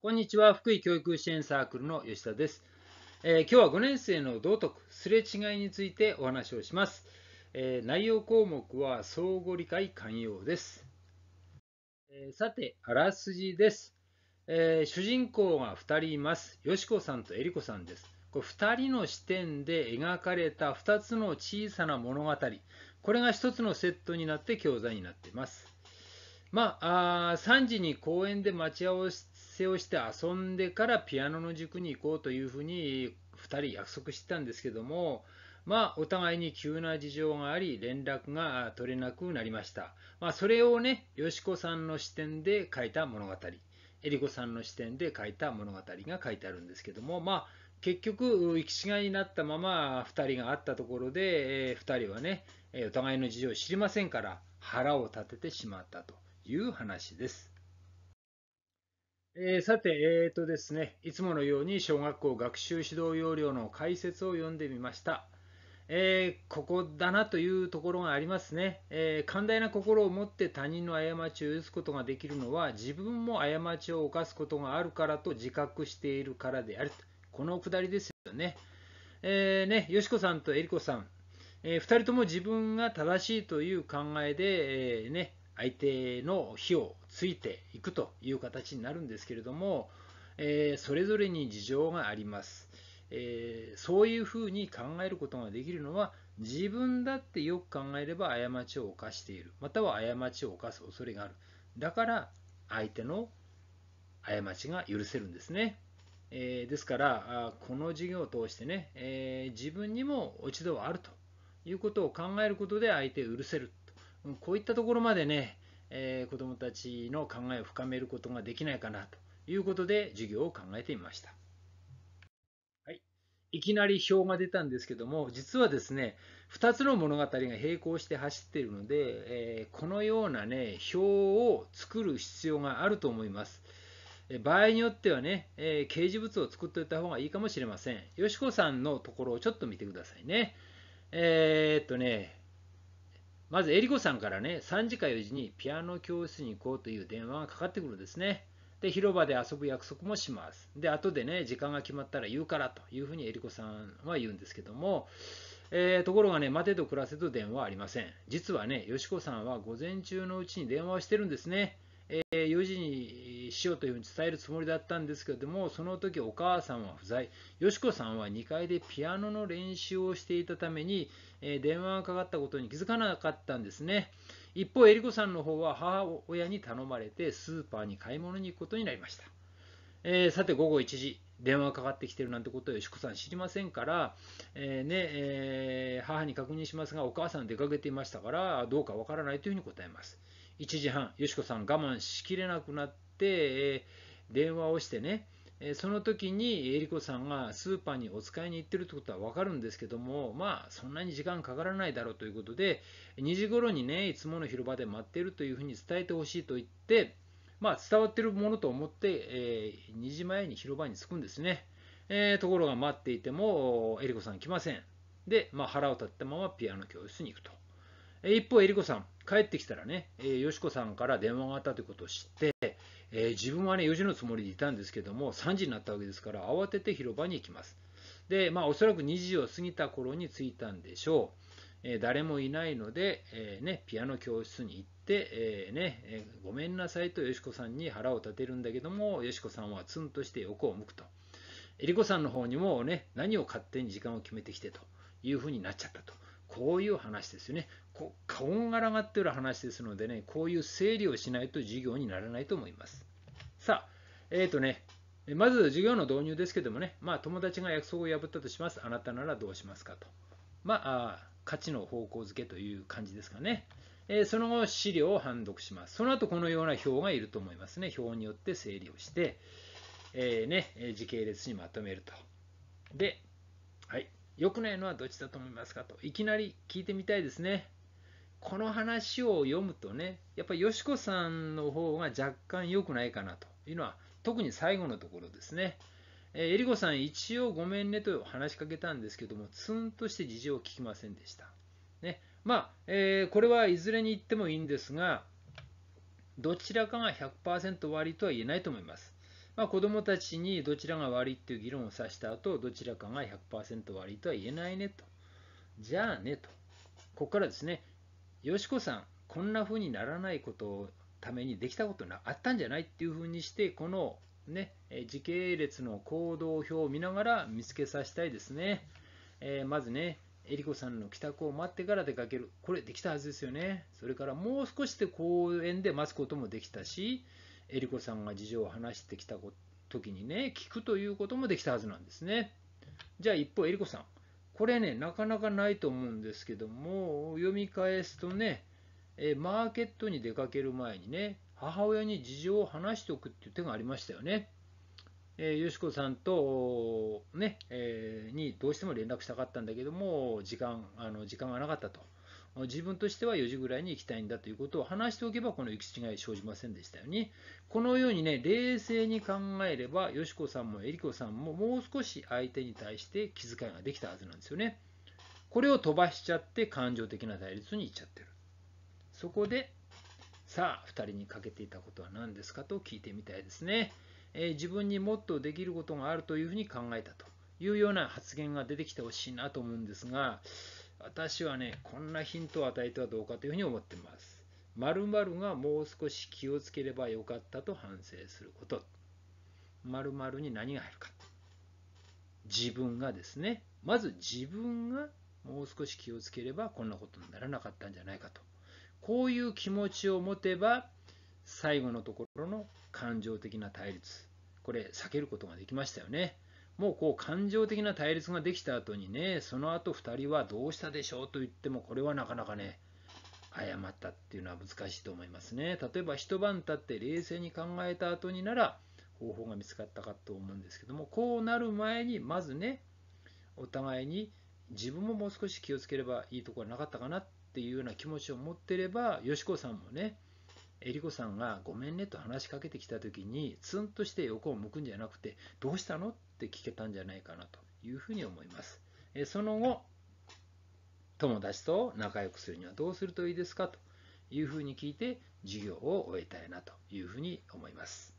こんにちは、福井教育支援サークルの吉田です。えー、今日は5年生の道徳、すれ違いについてお話をします。えー、内容項目は相互理解寛容です。えー、さて、あらすじです、え主人公が2人います。よしこさんとえりこさんです。これ2人の視点で描かれた2つの小さな物語。これが1つのセットになって教材になっています。まあ、あ3時に公園で待ち合わせ生をして遊んでからピアノの塾に行こうというふうに2人約束してたんですけども、まあ、お互いに急な事情があり、連絡が取れなくなりました。まあ、それをね、よしこさんの視点で書いた物語、えりこさんの視点で書いた物語が書いてあるんですけども、まあ、結局、行き違いになったまま2人が会ったところで、えー、2人はね、お互いの事情を知りませんから、腹を立ててしまったという話です。えー、さて、えーとですね、いつものように小学校学習指導要領の解説を読んでみました。えー、ここだなというところがありますね、えー、寛大な心を持って他人の過ちを許すことができるのは自分も過ちを犯すことがあるからと自覚しているからであるこのくだりですよね。えーね、よしこさんとえりこさん、えー、2人とも自分が正しいという考えで、えーね、相手の火をついていくという形になるんですけれども、えー、それぞれに事情があります、えー、そういうふうに考えることができるのは自分だってよく考えれば過ちを犯しているまたは過ちを犯す恐れがあるだから相手の過ちが許せるんですね、えー、ですからこの授業を通してね、え自分にも落ち度はあるということを考えることで相手を許せるこういったところまでね、えー、子どもたちの考えを深めることができないかなということで授業を考えてみました。はい、いきなり表が出たんですけども実はですね2つの物語が並行して走っているので、えー、このようなね表を作る必要があると思います。場合によってはね、えー、掲示物を作っておいた方がいいかもしれません。よしこさんのところをちょっと見てくださいね。えー、っとね、まず、えりこさんからね、3時か4時にピアノ教室に行こうという電話がかかってくるんですね。で、広場で遊ぶ約束もします。で、後でね、時間が決まったら言うからというふうにえりこさんは言うんですけども、えー、ところがね、待てと暮らせと電話はありません。実はね、よしこさんは午前中のうちに電話をしてるんですね。えー、4時にしようというふうに伝えるつもりだったんですけれども、その時お母さんは不在、よしこさんは2階でピアノの練習をしていたために、え電話がかかったことに気づかなかったんですね。一方、えりこさんの方は母親に頼まれてスーパーに買い物に行くことになりました。えー、さて、午後1時、電話がかかってきてるなんてことをよしこさん知りませんから、えー、ねえー、母に確認しますが、お母さん出かけていましたから、どうかわからないというふうに答えます。1時半、よしこさん我慢しきれなくなって、、え電話をしてね、えその時にえりこさんがスーパーにお使いに行ってるってことは分かるんですけども、まあ、そんなに時間かからないだろうということで、2時頃にね、いつもの広場で待ってるというふうに伝えてほしいと言って、まあ、伝わってるものと思って、えー、2時前に広場に着くんですね。えー、ところが待っていても、えりこさん来ません。で、まあ、腹を立ったままピアノ教室に行くと。え一方、えりこさん、帰ってきたらね、えよしこさんから電話があったということを知って、えー、自分はね4時のつもりでいたんですけども3時になったわけですから慌てて広場に行きますでまあおそらく2時を過ぎた頃に着いたんでしょう、えー、誰もいないので、えー、ね、ピアノ教室に行って、えねえごめんなさいとよしこさんに腹を立てるんだけどもよしこさんはツンとして横を向くとえりこさんの方にもね何を勝手に時間を決めてきてというふうになっちゃったと。こういう話ですよね。こんがらがってる話ですのでね、こういう整理をしないと授業にならないと思います。さあ、えっ、ー、とね、まず授業の導入ですけどもね、まあ、友達が約束を破ったとします。あなたならどうしますかと。まあ、価値の方向づけという感じですかね。えー、その後、資料を判読します。その後、このような表がいると思いますね。表によって整理をして、えー、ね、時系列にまとめると。で、はい、良くないのはどっちだと思いますかといきなり聞いてみたいですねこの話を読むとねやっぱりよしこさんの方が若干良くないかなというのは特に最後のところですねえりこさん一応ごめんねと話しかけたんですけどもツンとして事情を聞きませんでした、ね、まあ、えー、これはいずれに言ってもいいんですがどちらかが100%割とは言えないと思いますまあ、子どもたちにどちらが悪いっていう議論をさした後どちらかが100%悪いとは言えないねとじゃあねとここからですねよしこさんこんな風にならないことをためにできたことがあったんじゃないっていう風にしてこのね時系列の行動表を見ながら見つけさせたいですね、えー、まずねえりこさんの帰宅を待ってから出かけるこれできたはずですよねそれからもう少しで公園で待つこともできたしえりこさんが事情を話してきた時にね、聞くということもできたはずなんですね。じゃあ一方、えりこさん。これね、なかなかないと思うんですけども、読み返すとね、えマーケットに出かける前にね、母親に事情を話しておくっていう手がありましたよね。えー、よしこさんと、ね、えー、にどうしても連絡したかったんだけども、時間、あの時間がなかったと。自分としては4時ぐらいに行きたいんだということを話しておけば、この行き違い生じませんでしたよね。このようにね、冷静に考えれば、よしこさんもえりこさんももう少し相手に対して気遣いができたはずなんですよね。これを飛ばしちゃって感情的な対立に行っちゃってる。そこで、さあ、2人にかけていたことは何ですかと聞いてみたいですね。えー、自分にもっとできることがあるというふうに考えたというような発言が出てきてほしいなと思うんですが、私はね、こんなヒントを与えてはどうかというふうに思ってます。まるがもう少し気をつければよかったと反省すること。まるに何が入るか。自分がですね、まず自分がもう少し気をつければこんなことにならなかったんじゃないかと。こういう気持ちを持てば、最後のところの感情的な対立、これ避けることができましたよね。もうこう感情的な対立ができた後にね、その後2人はどうしたでしょうと言っても、これはなかなかね、謝ったっていうのは難しいと思いますね。例えば一晩経って冷静に考えた後になら、方法が見つかったかと思うんですけども、こうなる前に、まずね、お互いに自分ももう少し気をつければいいところはなかったかなっていうような気持ちを持ってれば、よしこさんもね、えりこさんがごめんねと話しかけてきた時にツンとして横を向くんじゃなくてどうしたのっって聞けたんじゃないかなというふうに思います。えその後、友達と仲良くするにはどうするといいですかというふうに聞いて、授業を終えたいなというふうに思います。